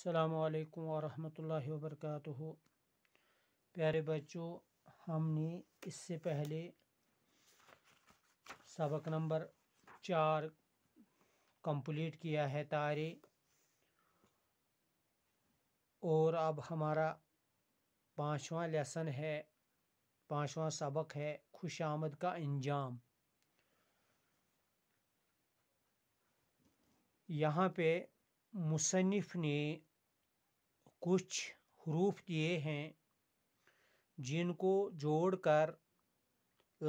अल्लाम वरहमल वरक़ प्यारे बच्चों हमने इससे पहले सबक नंबर चार कंप्लीट किया है तारे और अब हमारा पांचवा लेसन है पांचवा सबक है खुश आमद का इंजाम यहाँ पे मुसनफ़ ने कुछ हरूफ दिए हैं जिनको जोड़ कर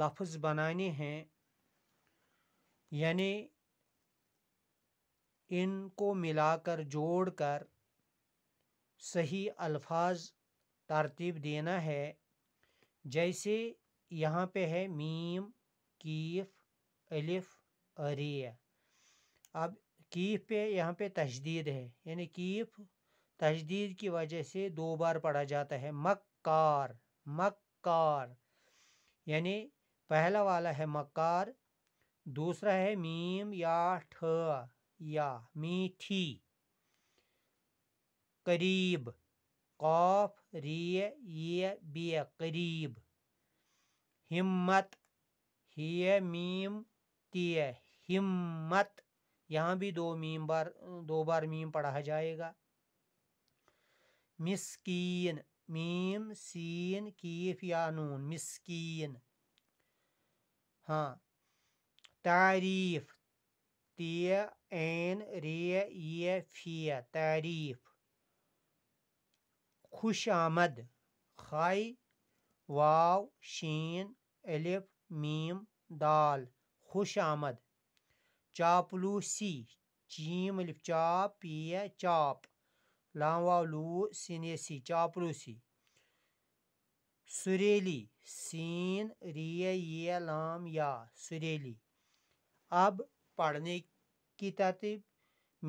लफ्ज़ बनाने हैं यानी इनको मिलाकर जोड़कर सही अल्फाज तरतीब देना है जैसे यहाँ पे है मीम कीफ अलिफ अरिया अब कीफ पे यहाँ पे तशदीद है यानी कीफ तशदीद की वजह से दो बार पढ़ा जाता है मक्कार मक्कार यानी पहला वाला है मक्कार दूसरा है मीम या ठ या मीठी करीब कौफ रिय ये बे करीब हिम्मत हिय मीम ते हिम्मत यहाँ भी दो मीम बार दो बार मीम पढ़ा जाएगा मिसकीन मीम सीन कीफ या नून मिसकीन हाँ तारीफ ते एन रे ये फिया तारीफ खुश आमद खाई वाव शीन एलिफ मीम दाल खुश आमद चापलूसी चीम लिपचा چاپ चाप چاپ लू واو لو चापलूसी सुरेली सीन रिय ये लाम या सुरेली अब पढ़ने की तरतीब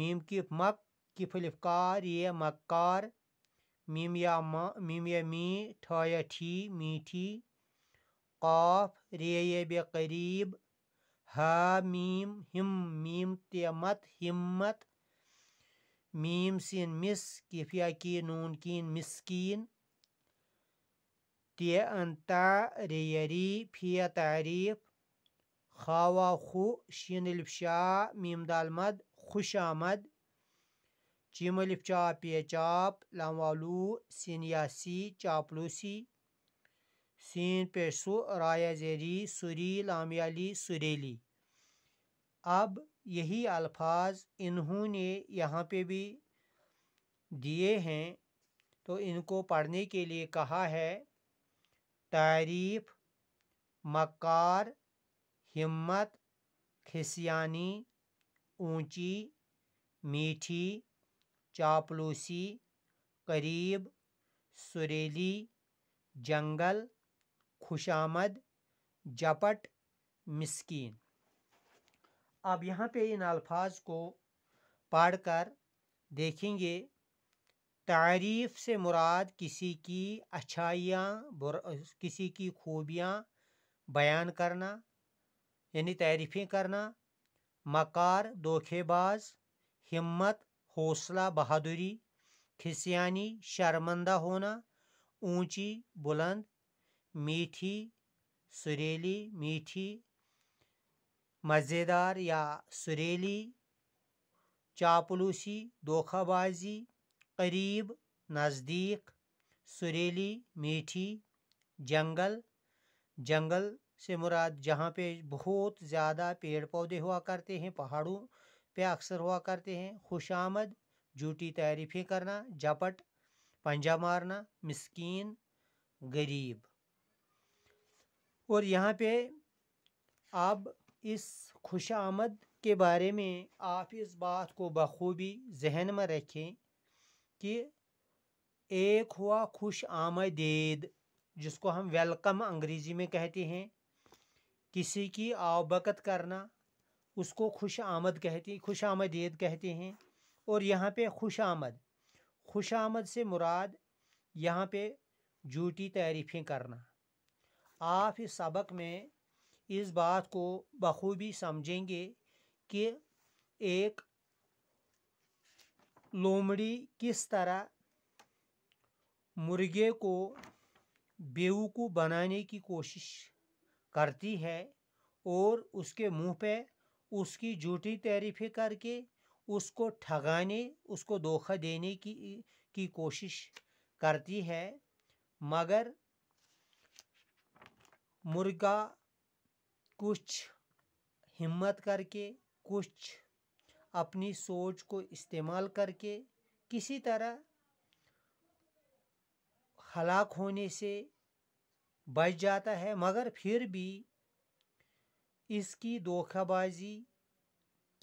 मीम की मक की फिलफकार ये मक्कार मीम या म मीम या मी ठया ठी मीठी काफ रे ये बे करीब हा मीम हिम मीम तेमत हिम्मत मीम सिन मिस किफिया की नून कीन मिसकीन ते अंता रेयरी फिया तारीफ खावा खु शिन अलिफशा मीम दालमद खुश आमद चिम अलिफ पे चाप लामवालू सिन यासी चापलूसी सीन پیٚٹھ سُہ رایا زیری سُریل अब यही अल्फाज इन्होंने यहाँ पे भी दिए हैं तो इनको पढ़ने के लिए कहा है तारीफ मकार हिम्मत खिसियानी ऊंची मीठी चापलूसी करीब सुरेली जंगल खुशामद जपट मस्किन अब यहाँ पे इन अल्फाज को पढ़ कर देखेंगे तारीफ़ से मुराद किसी की अच्छाइयाँ किसी की खूबियाँ बयान करना यानी तारीफ़ें करना मकार धोखेबाज हिम्मत हौसला बहादुरी खिसियानी शर्मंदा होना ऊंची बुलंद मीठी सुरीली मीठी मज़ेदार या सुरीली चापलूसी धोखाबाजी करीब नज़दीक सुरीली मीठी जंगल जंगल से मुराद जहाँ पे बहुत ज़्यादा पेड़ पौधे हुआ करते हैं पहाड़ों पे अक्सर हुआ करते हैं खुश आमद झूठी तारीफ़ें करना झपट पंजा मारना मिसकीन गरीब और यहाँ पे आप इस खुश आमद के बारे में आप इस बात को बखूबी जहन में रखें कि एक हुआ खुश आमदेद जिसको हम वेलकम अंग्रेज़ी में कहते हैं किसी की आवबकत करना उसको खुश आमद कहते खुश आमदेद कहते हैं और यहाँ पे खुश आमद खुश आमद से मुराद यहाँ पे झूठी तारीफ़ें करना आप इस सबक में इस बात को बखूबी समझेंगे कि एक लोमड़ी किस तरह मुर्गे को बेवकूफ़ बनाने की कोशिश करती है और उसके मुंह पे उसकी झूठी तारीफ़ें करके उसको ठगाने उसको धोखा देने की की कोशिश करती है मगर मुर्गा कुछ हिम्मत करके कुछ अपनी सोच को इस्तेमाल करके किसी तरह हलाक होने से बच जाता है मगर फिर भी इसकी धोखाबाजी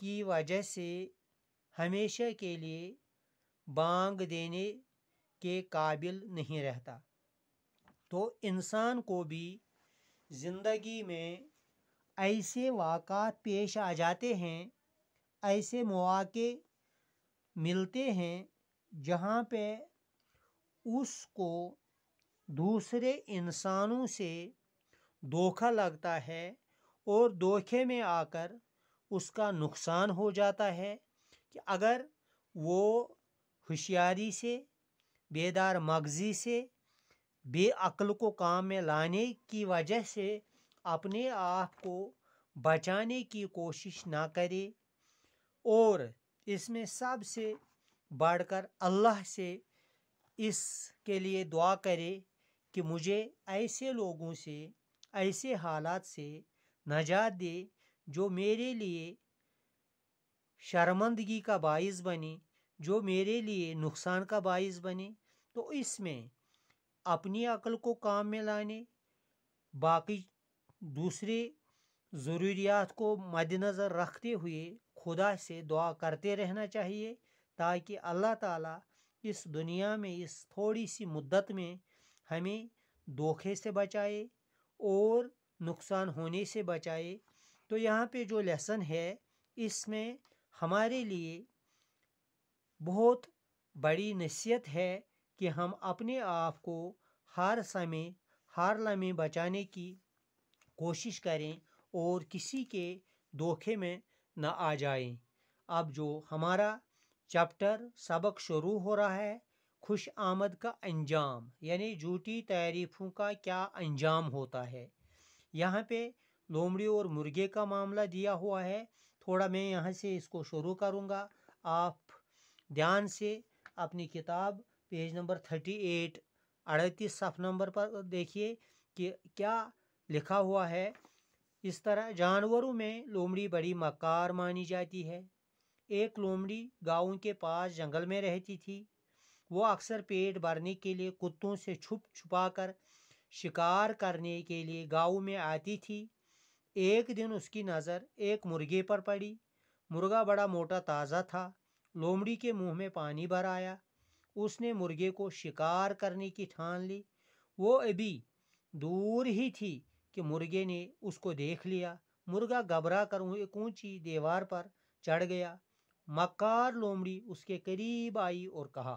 की वजह से हमेशा के लिए बांग देने के काबिल नहीं रहता तो इंसान को भी ज़िंदगी में ऐसे वाक़ात पेश आ जाते हैं ऐसे मौक़े मिलते हैं जहाँ पे उसको दूसरे इंसानों से धोखा लगता है और धोखे में आकर उसका नुकसान हो जाता है कि अगर वो होशियारी से बेदार मगजी से बेअल को काम में लाने की वजह से अपने आप को बचाने की कोशिश ना करे और इसमें सबसे बढ़कर अल्लाह से इसके लिए दुआ करे कि मुझे ऐसे लोगों से ऐसे हालात से नजात दे जो मेरे लिए शर्मंदगी का बाइस बने जो मेरे लिए नुकसान का बाइस बने तो इसमें अपनी अकल को काम में लाने बाकी दूसरे ज़रूरियात को मद्दनज़र रखते हुए खुदा से दुआ करते रहना चाहिए ताकि अल्लाह ताला इस दुनिया में इस थोड़ी सी मुद्दत में हमें धोखे से बचाए और नुकसान होने से बचाए तो यहाँ पे जो लेसन है इसमें हमारे लिए बहुत बड़ी नसीहत है कि हम अपने आप को हर समय हर लम्हे बचाने की कोशिश करें और किसी के धोखे में न आ जाएं। अब जो हमारा चैप्टर सबक शुरू हो रहा है खुश आमद का अंजाम यानी झूठी तारीफ़ों का क्या अंजाम होता है यहाँ पे लोमड़ी और मुर्गे का मामला दिया हुआ है थोड़ा मैं यहाँ से इसको शुरू करूँगा आप ध्यान से अपनी किताब पेज नंबर थर्टी एट अड़तीस सफ नंबर पर देखिए कि क्या लिखा हुआ है इस तरह जानवरों में लोमड़ी बड़ी मकार मानी जाती है एक लोमड़ी गाँव के पास जंगल में रहती थी वो अक्सर पेट भरने के लिए कुत्तों से छुप छुपा कर शिकार करने के लिए गाँव में आती थी एक दिन उसकी नज़र एक मुर्गे पर पड़ी मुर्गा बड़ा मोटा ताज़ा था लोमड़ी के मुंह में पानी भर आया उसने मुर्गे को शिकार करने की ठान ली वो अभी दूर ही थी कि मुर्गे ने उसको देख लिया मुर्गा घबरा कर एक ऊंची दीवार पर चढ़ गया मकार लोमड़ी उसके करीब आई और कहा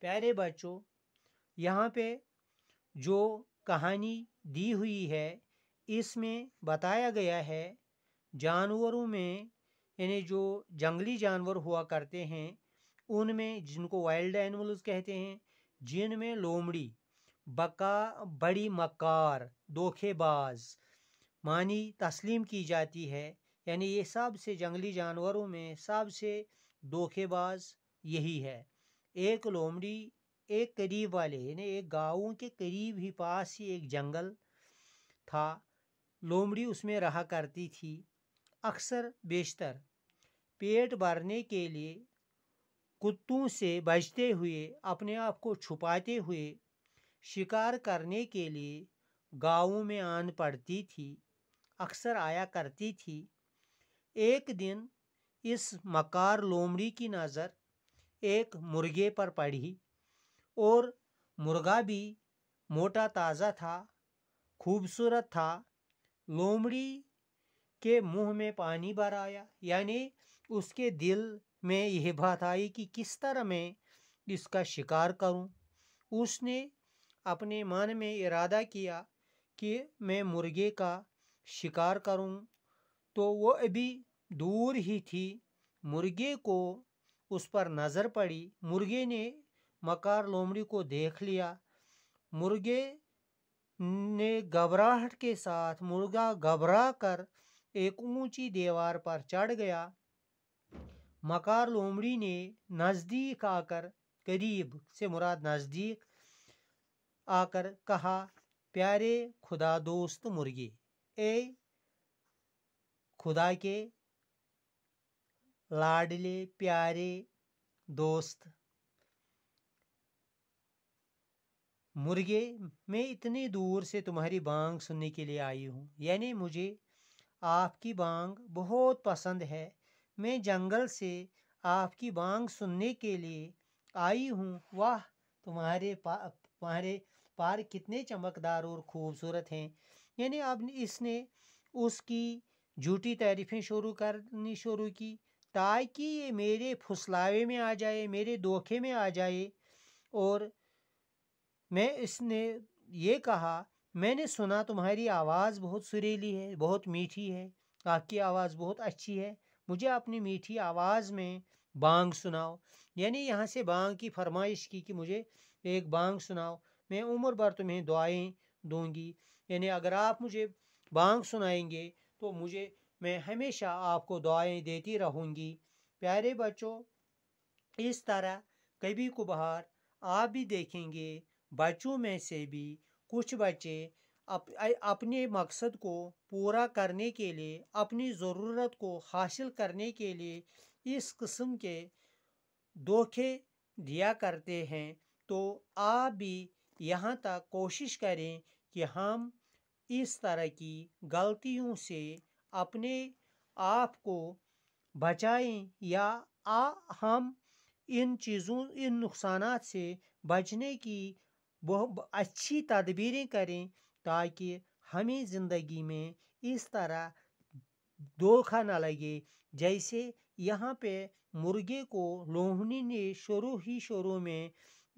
प्यारे बच्चों यहाँ पे जो कहानी दी हुई है इसमें बताया गया है जानवरों में यानी जो जंगली जानवर हुआ करते हैं उनमें जिनको वाइल्ड एनिमल्स कहते हैं जिनमें लोमड़ी बका बड़ी मकार धोखेबाज मानी तस्लीम की जाती है यानी ये सबसे जंगली जानवरों में सबसे धोखेबाज यही है एक लोमड़ी एक करीब वाले यानी एक गाँव के करीब ही पास ही एक जंगल था लोमड़ी उसमें रहा करती थी अक्सर बेशतर पेट भरने के लिए कुत्तों से बचते हुए अपने आप को छुपाते हुए शिकार करने के लिए गाँव में आन पड़ती थी अक्सर आया करती थी एक दिन इस मकार लोमड़ी की नज़र एक मुर्गे पर पड़ी और मुर्गा भी मोटा ताज़ा था खूबसूरत था लोमड़ी के मुंह में पानी भर आया यानी उसके दिल में यह बात आई कि किस तरह मैं इसका शिकार करूं। उसने अपने मन में इरादा किया कि मैं मुर्गे का शिकार करूं। तो वो अभी दूर ही थी मुर्गे को उस पर नज़र पड़ी मुर्गे ने मकार लोमड़ी को देख लिया मुर्गे ने घबराहट के साथ मुर्गा घबरा कर एक ऊंची दीवार पर चढ़ गया मकार लोमड़ी ने नज़दीक आकर करीब से मुराद नज़दीक आकर कहा प्यारे खुदा दोस्त मुर्गे ए खुदा के लाडले प्यारे दोस्त मुर्गे मैं इतनी दूर से तुम्हारी बांग सुनने के लिए आई हूँ यानी मुझे आपकी बांग बहुत पसंद है मैं जंगल से आपकी बांग सुनने के लिए आई हूँ वाह तुम्हारे पा तुम्हारे पार कितने चमकदार और ख़ूबसूरत हैं यानी अब इसने उसकी झूठी तारीफ़ें शुरू करनी शुरू की ताकि ये मेरे फुसलावे में आ जाए मेरे धोखे में आ जाए और मैं इसने ये कहा मैंने सुना तुम्हारी आवाज़ बहुत सुरीली है बहुत मीठी है आपकी आवाज़ बहुत अच्छी है मुझे अपनी मीठी आवाज़ में बांग सुनाओ यानी यहाँ से बांग की फरमाइश की कि मुझे एक बांग सुनाओ मैं उम्र भर तुम्हें दुआएं दूंगी यानी अगर आप मुझे बांग सुनाएंगे तो मुझे मैं हमेशा आपको दुआएं देती रहूंगी प्यारे बच्चों इस तरह कभी को आप भी देखेंगे बच्चों में से भी कुछ बच्चे अप, अपने मकसद को पूरा करने के लिए अपनी ज़रूरत को हासिल करने के लिए इस किस्म के धोखे दिया करते हैं तो आप भी यहाँ तक कोशिश करें कि हम इस तरह की गलतियों से अपने आप को बचाएं या आ, हम इन चीज़ों इन नुकसान से बचने की बहुत अच्छी तदबीरें करें ताकि हमें ज़िंदगी में इस तरह धोखा ना लगे जैसे यहाँ पे मुर्गे को लोहनी ने शुरू ही शुरू में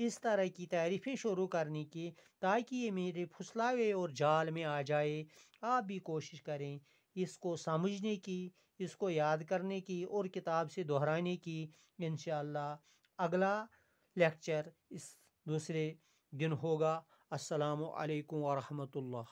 इस तरह की तारीफ़ें शुरू करने की ताकि ये मेरे फुसलावे और जाल में आ जाए आप भी कोशिश करें इसको समझने की इसको याद करने की और किताब से दोहराने की इन अगला लेक्चर इस दूसरे दिन होगा असलकम वरहमतुल्ला